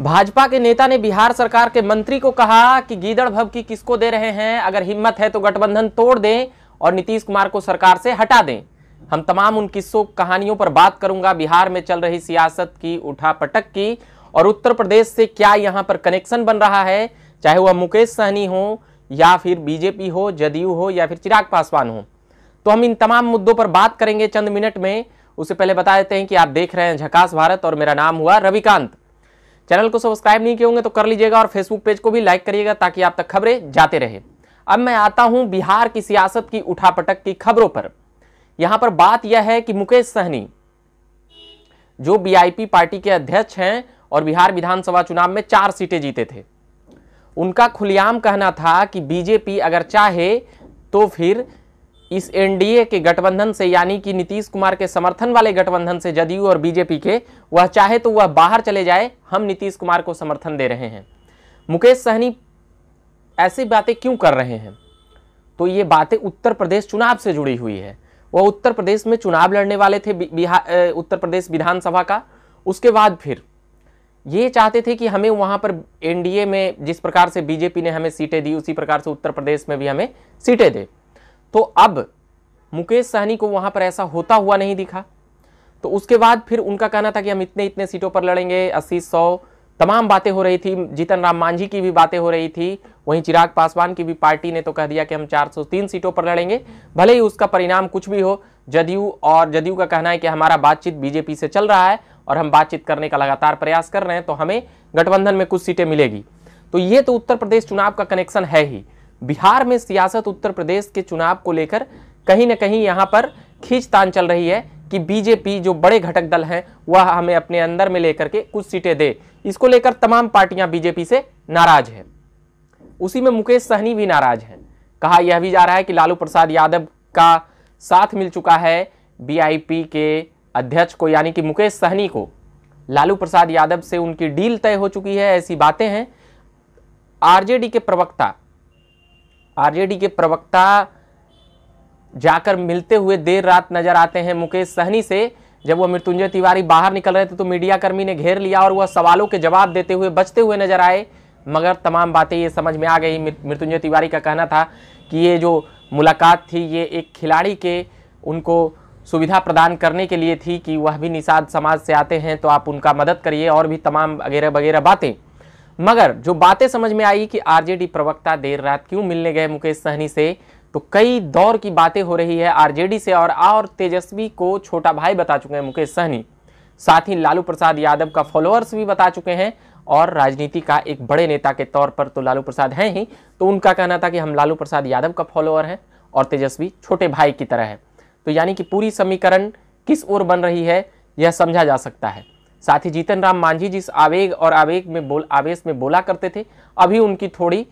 भाजपा के नेता ने बिहार सरकार के मंत्री को कहा कि गीदड़ भव की किसको दे रहे हैं अगर हिम्मत है तो गठबंधन तोड़ दें और नीतीश कुमार को सरकार से हटा दें हम तमाम उन किस्सों कहानियों पर बात करूंगा बिहार में चल रही सियासत की उठा पटक की और उत्तर प्रदेश से क्या यहाँ पर कनेक्शन बन रहा है चाहे वह मुकेश सहनी हो या फिर बीजेपी हो जदयू हो या फिर चिराग पासवान हो तो हम इन तमाम मुद्दों पर बात करेंगे चंद मिनट में उससे पहले बता देते हैं कि आप देख रहे हैं झकास भारत और मेरा नाम हुआ रविकांत चैनल को सब्सक्राइब नहीं किए होंगे तो कर लीजिएगा और फेसबुक पेज को भी लाइक करिएगा ताकि आप तक खबरें जाते रहे अब मैं आता हूं बिहार की सियासत की उठापटक की खबरों पर यहां पर बात यह है कि मुकेश सहनी जो बीआईपी पार्टी के अध्यक्ष हैं और बिहार विधानसभा चुनाव में चार सीटें जीते थे उनका खुलेआम कहना था कि बीजेपी अगर चाहे तो फिर इस एनडीए के गठबंधन से यानी कि नीतीश कुमार के समर्थन वाले गठबंधन से जदयू और बीजेपी के वह चाहे तो वह बाहर चले जाए हम नीतीश कुमार को समर्थन दे रहे हैं मुकेश सहनी ऐसी बातें क्यों कर रहे हैं तो ये बातें उत्तर प्रदेश चुनाव से जुड़ी हुई है वह उत्तर प्रदेश में चुनाव लड़ने वाले थे बिहार उत्तर प्रदेश विधानसभा का उसके बाद फिर ये चाहते थे कि हमें वहाँ पर एनडीए में जिस प्रकार से बीजेपी ने हमें सीटें दी उसी प्रकार से उत्तर प्रदेश में भी हमें सीटें दे तो अब मुकेश सहनी को वहाँ पर ऐसा होता हुआ नहीं दिखा तो उसके बाद फिर उनका कहना था कि हम इतने इतने सीटों पर लड़ेंगे अस्सी सौ तमाम बातें हो रही थी जीतन राम मांझी की भी बातें हो रही थी वहीं चिराग पासवान की भी पार्टी ने तो कह दिया कि हम 403 सीटों पर लड़ेंगे भले ही उसका परिणाम कुछ भी हो जदयू और जदयू का कहना है कि हमारा बातचीत बीजेपी से चल रहा है और हम बातचीत करने का लगातार प्रयास कर रहे हैं तो हमें गठबंधन में कुछ सीटें मिलेगी तो ये तो उत्तर प्रदेश चुनाव का कनेक्शन है ही बिहार में सियासत उत्तर प्रदेश के चुनाव को लेकर कहीं ना कहीं यहाँ पर खींचतान चल रही है कि बीजेपी जो बड़े घटक दल हैं वह हमें अपने अंदर में लेकर के कुछ सीटें दे इसको लेकर तमाम पार्टियां बीजेपी से नाराज हैं उसी में मुकेश सहनी भी नाराज हैं कहा यह भी जा रहा है कि लालू प्रसाद यादव का साथ मिल चुका है बीआईपी के अध्यक्ष को यानी कि मुकेश सहनी को लालू प्रसाद यादव से उनकी डील तय हो चुकी है ऐसी बातें हैं आरजेडी के प्रवक्ता आरजेडी के प्रवक्ता जाकर मिलते हुए देर रात नजर आते हैं मुकेश सहनी से जब वह मृत्युंजय तिवारी बाहर निकल रहे थे तो मीडियाकर्मी ने घेर लिया और वह सवालों के जवाब देते हुए बचते हुए नजर आए मगर तमाम बातें ये समझ में आ गई मृत्युंजय तिवारी का कहना था कि ये जो मुलाकात थी ये एक खिलाड़ी के उनको सुविधा प्रदान करने के लिए थी कि वह भी निषाद समाज से आते हैं तो आप उनका मदद करिए और भी तमाम वगैरह वगैरह बातें मगर जो बातें समझ में आई कि आरजेडी प्रवक्ता देर रात क्यों मिलने गए मुकेश सहनी से तो कई दौर की बातें हो रही है आरजेडी से और और तेजस्वी को छोटा भाई बता चुके हैं मुकेश सहनी साथ ही लालू प्रसाद यादव का फॉलोअर्स भी बता चुके हैं और राजनीति का एक बड़े नेता के तौर पर तो लालू प्रसाद हैं ही तो उनका कहना था कि हम लालू प्रसाद यादव का फॉलोअर हैं और तेजस्वी छोटे भाई की तरह है तो यानी कि पूरी समीकरण किस ओर बन रही है यह समझा जा सकता है साथ ही जीतन राम मांझी जिस आवेग और आवेग में बोल आवेश में बोला करते थे अभी उनकी थोड़ी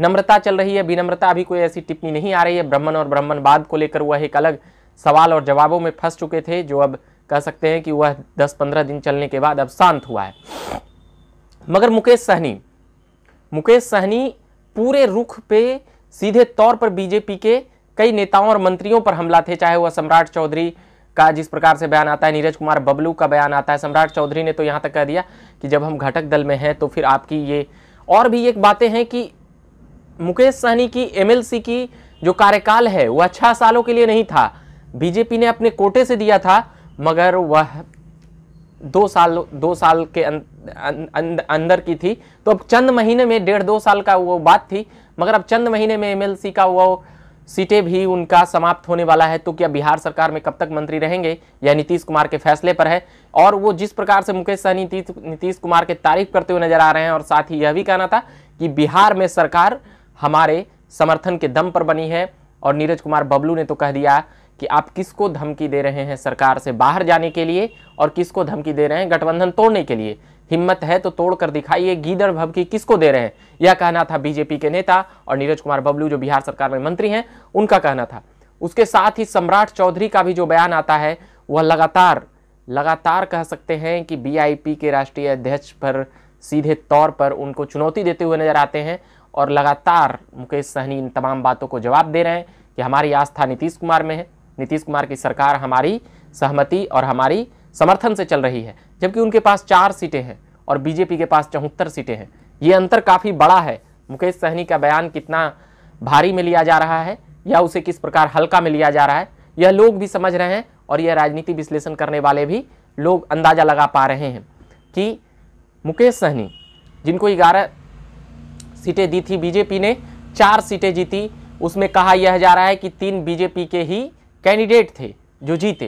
नम्रता चल रही है विनम्रता अभी कोई ऐसी टिप्पणी नहीं आ रही है ब्राह्मण और ब्राह्मणवाद को लेकर वह एक अलग सवाल और जवाबों में फंस चुके थे जो अब कह सकते हैं कि वह 10-15 दिन चलने के बाद अब शांत हुआ है मगर मुकेश सहनी मुकेश सहनी पूरे रुख पे सीधे तौर पर बीजेपी के कई नेताओं और मंत्रियों पर हमला थे चाहे वह सम्राट चौधरी का जिस प्रकार से बयान आता है नीरज कुमार बबलू का बयान आता है सम्राट चौधरी ने तो यहाँ तक कह दिया कि जब हम घटक दल में हैं तो फिर आपकी ये और भी एक बातें हैं कि मुकेश सहनी की एमएलसी की जो कार्यकाल है वह छह अच्छा सालों के लिए नहीं था बीजेपी ने अपने कोटे से दिया था मगर वह दो साल दो साल के अं, अं, अं, अंदर की थी तो अब चंद महीने में डेढ़ दो साल का वो बात थी मगर अब चंद महीने में एमएलसी का वो सीटें भी उनका समाप्त होने वाला है तो क्या बिहार सरकार में कब तक मंत्री रहेंगे यह नीतीश कुमार के फैसले पर है और वो जिस प्रकार से मुकेश सहनी नीतीश कुमार के तारीफ करते हुए नजर आ रहे हैं और साथ ही यह भी कहना था कि बिहार में सरकार हमारे समर्थन के दम पर बनी है और नीरज कुमार बबलू ने तो कह दिया कि आप किसको धमकी दे रहे हैं सरकार से बाहर जाने के लिए और किसको धमकी दे रहे हैं गठबंधन तोड़ने के लिए हिम्मत है तो तोड़ कर दिखाइए गीदड़ भबकी किसको दे रहे हैं यह कहना था बीजेपी के नेता और नीरज कुमार बबलू जो बिहार सरकार में मंत्री हैं उनका कहना था उसके साथ ही सम्राट चौधरी का भी जो बयान आता है वह लगातार लगातार कह सकते हैं कि बी के राष्ट्रीय अध्यक्ष पर सीधे तौर पर उनको चुनौती देते हुए नजर आते हैं और लगातार मुकेश सहनी इन तमाम बातों को जवाब दे रहे हैं कि हमारी आस्था नीतीश कुमार में है नीतीश कुमार की सरकार हमारी सहमति और हमारी समर्थन से चल रही है जबकि उनके पास चार सीटें हैं और बीजेपी के पास चौहत्तर सीटें हैं ये अंतर काफ़ी बड़ा है मुकेश सहनी का बयान कितना भारी में लिया जा रहा है या उसे किस प्रकार हल्का में लिया जा रहा है यह लोग भी समझ रहे हैं और यह राजनीति विश्लेषण करने वाले भी लोग अंदाज़ा लगा पा रहे हैं कि मुकेश सहनी जिनको ग्यारह सीटें दी थी बीजेपी ने चार सीटें जीती उसमें कहा यह जा रहा है कि तीन बीजेपी के ही कैंडिडेट थे जो जीते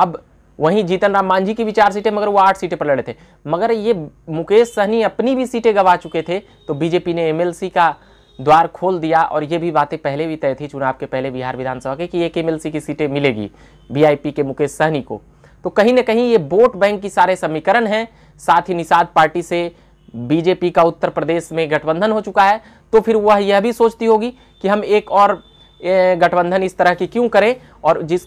अब वहीं जीतन राम मांझी की भी चार सीटें मगर वो आठ सीटें पर लड़े थे मगर ये मुकेश सहनी अपनी भी सीटें गंवा चुके थे तो बीजेपी ने एमएलसी का द्वार खोल दिया और ये भी बातें पहले भी तय थी चुनाव के पहले बिहार विधानसभा के कि एक एम की सीटें मिलेगी वी के मुकेश सहनी को तो कहीं ना कहीं ये वोट बैंक की सारे समीकरण हैं साथ ही निषाद पार्टी से बीजेपी का उत्तर प्रदेश में गठबंधन हो चुका है तो फिर वह यह भी सोचती होगी कि हम एक और गठबंधन इस तरह की क्यों करें और जिस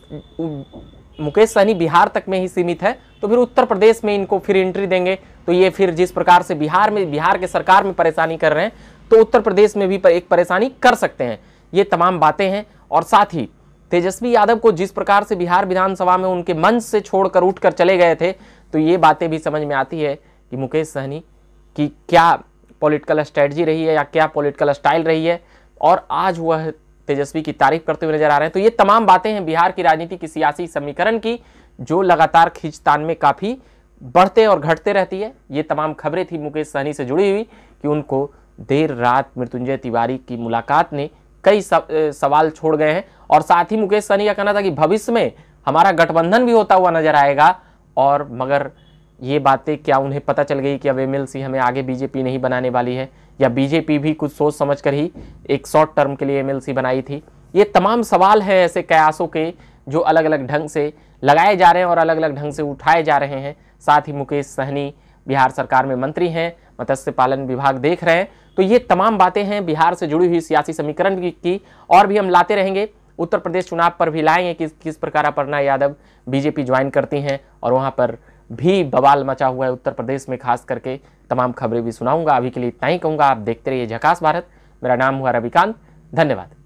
मुकेश सहनी बिहार तक में ही सीमित है तो फिर उत्तर प्रदेश में इनको फिर एंट्री देंगे तो ये फिर जिस प्रकार से बिहार में बिहार के सरकार में परेशानी कर रहे हैं तो उत्तर प्रदेश में भी पर एक परेशानी कर सकते हैं ये तमाम बातें हैं और साथ ही तेजस्वी यादव को जिस प्रकार से बिहार विधानसभा में उनके मंच से छोड़कर उठकर चले गए थे तो ये बातें भी समझ में आती है कि मुकेश सहनी की क्या पॉलिटिकल स्ट्रेटजी रही है या क्या पॉलिटिकल स्टाइल रही है और आज वह तेजस्वी की तारीफ करते हुए नजर आ रहे हैं तो ये तमाम बातें हैं बिहार की राजनीति की सियासी समीकरण की जो लगातार खींचतान में काफ़ी बढ़ते और घटते रहती है ये तमाम खबरें थी मुकेश सहनी से जुड़ी हुई कि उनको देर रात मृत्युंजय तिवारी की मुलाकात ने कई सवाल छोड़ गए हैं और साथ ही मुकेश सहनी का कहना था कि भविष्य में हमारा गठबंधन भी होता हुआ नजर आएगा और मगर ये बातें क्या उन्हें पता चल गई कि अब एम हमें आगे बीजेपी नहीं बनाने वाली है या बीजेपी भी कुछ सोच समझ कर ही एक शॉर्ट टर्म के लिए एमएलसी बनाई थी ये तमाम सवाल हैं ऐसे कयासों के जो अलग अलग ढंग से लगाए जा रहे हैं और अलग अलग ढंग से उठाए जा रहे हैं साथ ही मुकेश सहनी बिहार सरकार में मंत्री हैं मत्स्य पालन विभाग देख रहे हैं तो ये तमाम बातें हैं बिहार से जुड़ी हुई सियासी समीकरण की और भी हम लाते रहेंगे उत्तर प्रदेश चुनाव पर भी लाएंगे कि किस प्रकार अपर्णा यादव बीजेपी ज्वाइन करती हैं और वहाँ पर भी बवाल मचा हुआ है उत्तर प्रदेश में खास करके तमाम खबरें भी सुनाऊंगा अभी के लिए इतना ही कहूंगा आप देखते रहिए झकास भारत मेरा नाम हुआ रविकांत धन्यवाद